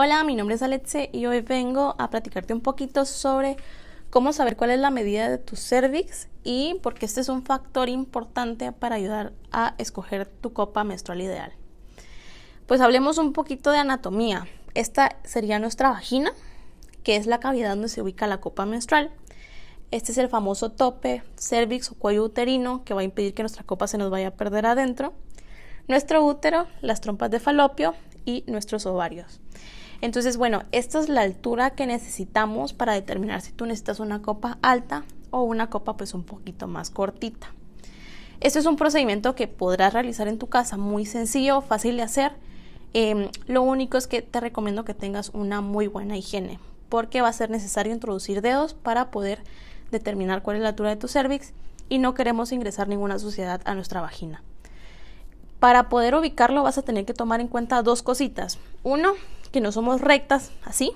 Hola, mi nombre es Alexe y hoy vengo a platicarte un poquito sobre cómo saber cuál es la medida de tu cervix y por qué este es un factor importante para ayudar a escoger tu copa menstrual ideal. Pues hablemos un poquito de anatomía. Esta sería nuestra vagina, que es la cavidad donde se ubica la copa menstrual. Este es el famoso tope, cervix o cuello uterino que va a impedir que nuestra copa se nos vaya a perder adentro. Nuestro útero, las trompas de falopio y nuestros ovarios. Entonces, bueno, esta es la altura que necesitamos para determinar si tú necesitas una copa alta o una copa pues un poquito más cortita. Este es un procedimiento que podrás realizar en tu casa, muy sencillo, fácil de hacer. Em, lo único es que te recomiendo que tengas una muy buena higiene, porque va a ser necesario introducir dedos para poder determinar cuál es la altura de tu cervix y no queremos ingresar ninguna suciedad a nuestra vagina. Para poder ubicarlo vas a tener que tomar en cuenta dos cositas. Uno, no somos rectas así,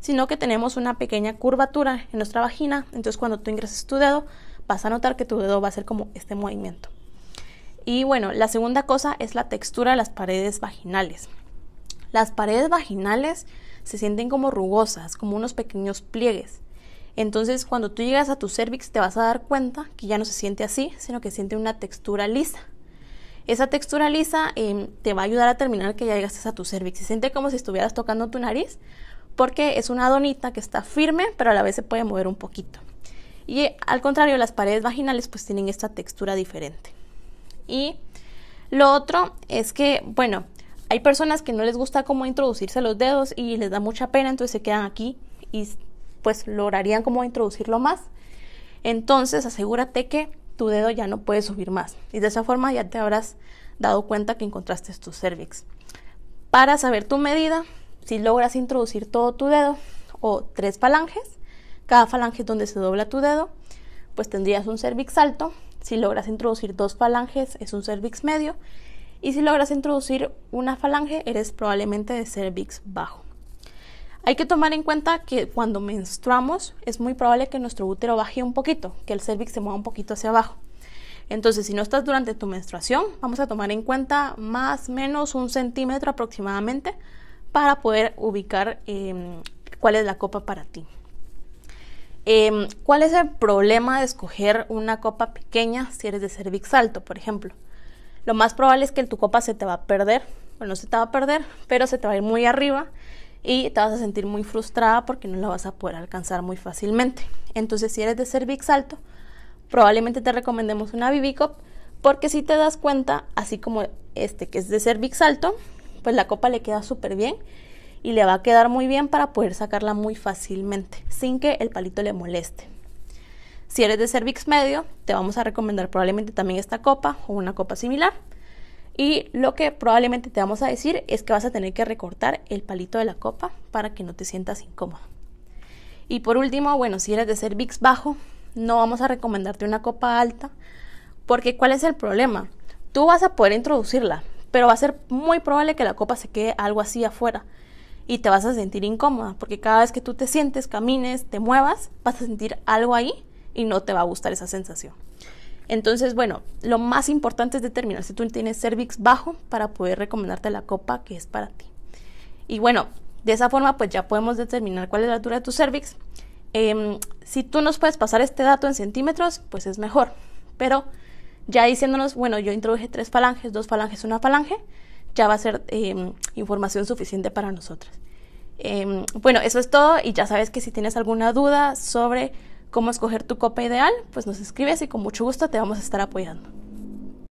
sino que tenemos una pequeña curvatura en nuestra vagina. Entonces cuando tú ingreses tu dedo, vas a notar que tu dedo va a ser como este movimiento. Y bueno, la segunda cosa es la textura de las paredes vaginales. Las paredes vaginales se sienten como rugosas, como unos pequeños pliegues. Entonces, cuando tú llegas a tu cervix, te vas a dar cuenta que ya no se siente así, sino que siente una textura lisa. Esa textura lisa eh, te va a ayudar a terminar que ya llegaste a tu cervix. Se siente como si estuvieras tocando tu nariz porque es una donita que está firme, pero a la vez se puede mover un poquito. Y eh, al contrario, las paredes vaginales pues tienen esta textura diferente. Y lo otro es que, bueno, hay personas que no les gusta cómo introducirse los dedos y les da mucha pena, entonces se quedan aquí y pues lograrían cómo introducirlo más. Entonces asegúrate que tu dedo ya no puede subir más. Y de esa forma ya te habrás dado cuenta que encontraste tu cervix. Para saber tu medida, si logras introducir todo tu dedo o tres falanges, cada falange es donde se dobla tu dedo, pues tendrías un cervix alto. Si logras introducir dos falanges, es un cervix medio. Y si logras introducir una falange, eres probablemente de cervix bajo. Hay que tomar en cuenta que cuando menstruamos es muy probable que nuestro útero baje un poquito, que el cervix se mueva un poquito hacia abajo. Entonces, si no estás durante tu menstruación, vamos a tomar en cuenta más o menos un centímetro aproximadamente para poder ubicar em, cuál es la copa para ti. Em, ¿Cuál es el problema de escoger una copa pequeña si eres de cervix alto, por ejemplo? Lo más probable es que tu copa se te va a perder, bueno, no se te va a perder, pero se te va a ir muy arriba y te vas a sentir muy frustrada porque no la vas a poder alcanzar muy fácilmente. Entonces, si eres de cervix alto, probablemente te recomendemos una Bibicop porque si te das cuenta, así como este que es de cervix alto, pues la copa le queda súper bien y le va a quedar muy bien para poder sacarla muy fácilmente, sin que el palito le moleste. Si eres de cervix medio, te vamos a recomendar probablemente también esta copa o una copa similar. Y lo que probablemente te vamos a decir es que vas a tener que recortar el palito de la copa para que no te sientas incómoda. Y por último, bueno, si eres de cervix bajo, no vamos a recomendarte una copa alta, porque ¿cuál es el problema? Tú vas a poder introducirla, pero va a ser muy probable que la copa se quede algo así afuera y te vas a sentir incómoda, porque cada vez que tú te sientes, camines, te muevas, vas a sentir algo ahí y no te va a gustar esa sensación. Entonces, bueno, lo más importante es determinar si tú tienes cervix bajo para poder recomendarte la copa que es para ti. Y bueno, de esa forma pues ya podemos determinar cuál es la altura de tu cervix. Em, si tú nos puedes pasar este dato en centímetros, pues es mejor. Pero ya diciéndonos, bueno, yo introduje tres falanges, dos falanges, una falange, ya va a ser em, información suficiente para nosotras. Em, bueno, eso es todo y ya sabes que si tienes alguna duda sobre cómo escoger tu copa ideal, pues nos escribes y con mucho gusto te vamos a estar apoyando.